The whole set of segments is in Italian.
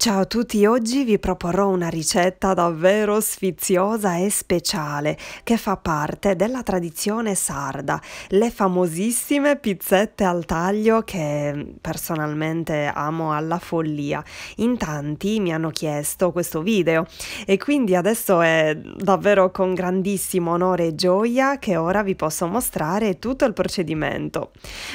Ciao a tutti, oggi vi proporrò una ricetta davvero sfiziosa e speciale che fa parte della tradizione sarda, le famosissime pizzette al taglio che personalmente amo alla follia. In tanti mi hanno chiesto questo video e quindi adesso è davvero con grandissimo onore e gioia che ora vi posso mostrare tutto il procedimento.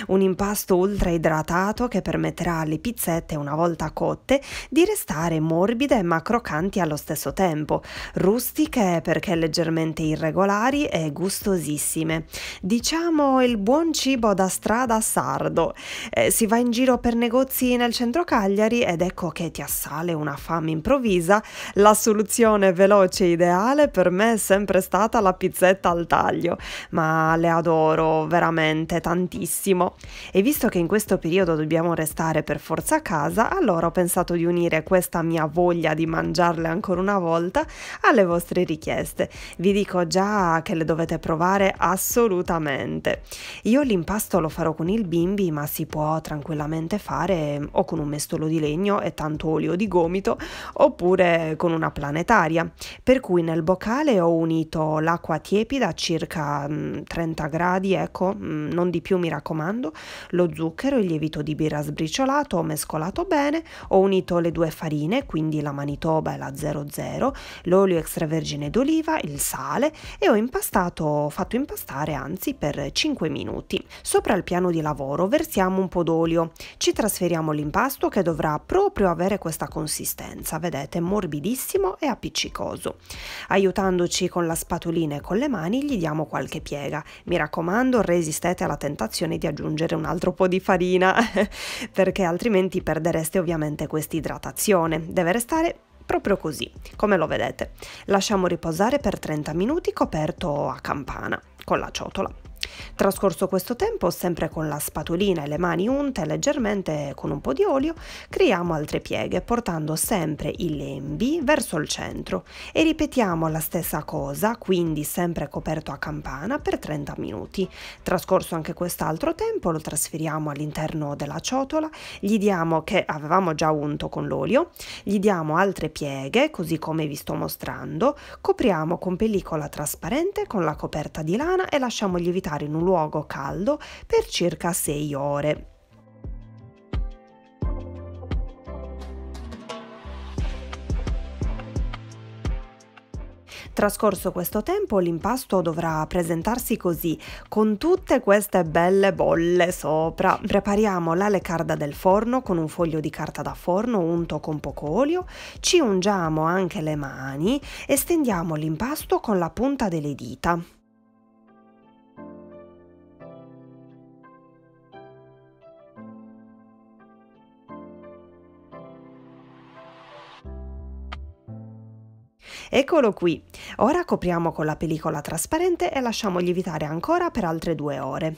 Un impasto ultra idratato che permetterà alle pizzette una volta cotte di restare morbide ma croccanti allo stesso tempo, rustiche perché leggermente irregolari e gustosissime. Diciamo il buon cibo da strada sardo. Eh, si va in giro per negozi nel centro Cagliari ed ecco che ti assale una fame improvvisa. La soluzione veloce e ideale per me è sempre stata la pizzetta al taglio, ma le adoro veramente tantissimo. E visto che in questo periodo dobbiamo restare per forza a casa, allora ho pensato di unire questa mia voglia di mangiarle ancora una volta alle vostre richieste. Vi dico già che le dovete provare assolutamente. Io l'impasto lo farò con il bimbi, ma si può tranquillamente fare mm, o con un mestolo di legno e tanto olio di gomito, oppure con una planetaria. Per cui nel boccale ho unito l'acqua tiepida a circa 30 mm, gradi, ecco, mm, non di più mi raccomando, lo zucchero, il lievito di birra sbriciolato, ho mescolato bene, ho unito le due farine, quindi la manitoba e la 00, l'olio extravergine d'oliva, il sale e ho impastato, fatto impastare anzi per 5 minuti. Sopra il piano di lavoro versiamo un po' d'olio, ci trasferiamo l'impasto che dovrà proprio avere questa consistenza, vedete morbidissimo e appiccicoso. Aiutandoci con la spatolina e con le mani gli diamo qualche piega. Mi raccomando resistete alla tentazione di aggiungere un altro po' di farina perché altrimenti perdereste ovviamente questa idratazione posizione, deve restare proprio così, come lo vedete. Lasciamo riposare per 30 minuti coperto a campana con la ciotola. Trascorso questo tempo, sempre con la spatolina e le mani unte leggermente con un po' di olio, creiamo altre pieghe portando sempre i lembi verso il centro e ripetiamo la stessa cosa, quindi sempre coperto a campana per 30 minuti. Trascorso anche quest'altro tempo lo trasferiamo all'interno della ciotola, gli diamo che avevamo già unto con l'olio, gli diamo altre pieghe così come vi sto mostrando, copriamo con pellicola trasparente con la coperta di lana e lasciamo lievitare stare in un luogo caldo per circa 6 ore. Trascorso questo tempo l'impasto dovrà presentarsi così, con tutte queste belle bolle sopra. Prepariamo la leccarda del forno con un foglio di carta da forno unto con poco olio, ci ungiamo anche le mani e stendiamo l'impasto con la punta delle dita. Eccolo qui. Ora copriamo con la pellicola trasparente e lasciamo lievitare ancora per altre due ore.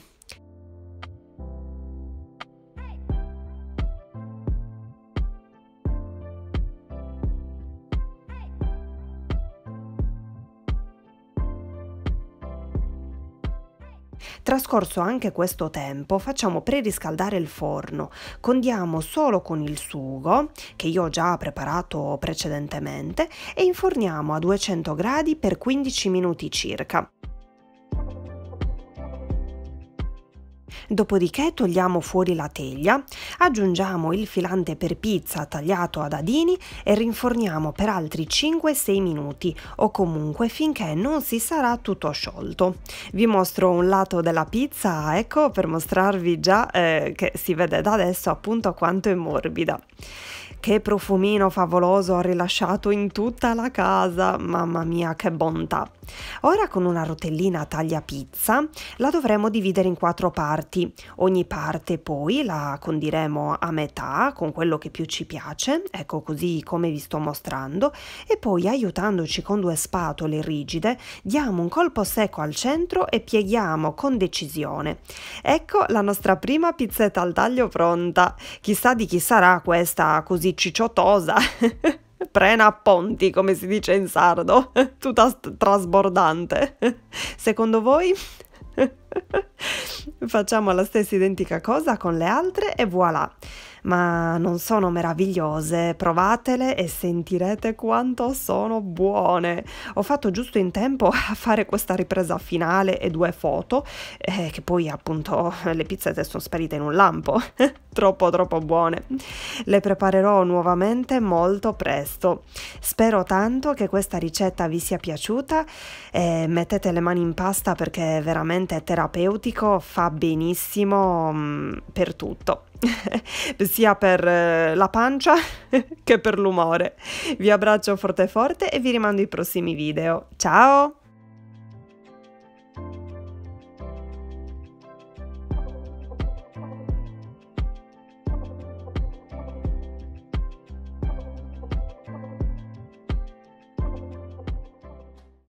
Trascorso anche questo tempo facciamo preriscaldare il forno, condiamo solo con il sugo che io ho già preparato precedentemente e inforniamo a 200 gradi per 15 minuti circa. Dopodiché togliamo fuori la teglia, aggiungiamo il filante per pizza tagliato a dadini e rinforniamo per altri 5-6 minuti o comunque finché non si sarà tutto sciolto. Vi mostro un lato della pizza, ecco, per mostrarvi già eh, che si vede da adesso appunto quanto è morbida. Che profumino favoloso ha rilasciato in tutta la casa, mamma mia che bontà. Ora con una rotellina taglia pizza la dovremo dividere in quattro parti, ogni parte poi la condiremo a metà con quello che più ci piace, ecco così come vi sto mostrando, e poi aiutandoci con due spatole rigide diamo un colpo secco al centro e pieghiamo con decisione. Ecco la nostra prima pizzetta al taglio pronta, chissà di chi sarà questa così così cicciotosa. Prena ponti, come si dice in sardo, tutta trasbordante. Secondo voi? Facciamo la stessa identica cosa con le altre e voilà. Ma non sono meravigliose, provatele e sentirete quanto sono buone. Ho fatto giusto in tempo a fare questa ripresa finale e due foto, eh, che poi appunto le pizzette sono sparite in un lampo. troppo troppo buone. Le preparerò nuovamente molto presto. Spero tanto che questa ricetta vi sia piaciuta. Eh, mettete le mani in pasta perché veramente è terapeutico fa benissimo mh, mm, per tutto, sia per eh, la pancia che per l'umore. Vi abbraccio forte forte e vi rimando ai prossimi video. Ciao!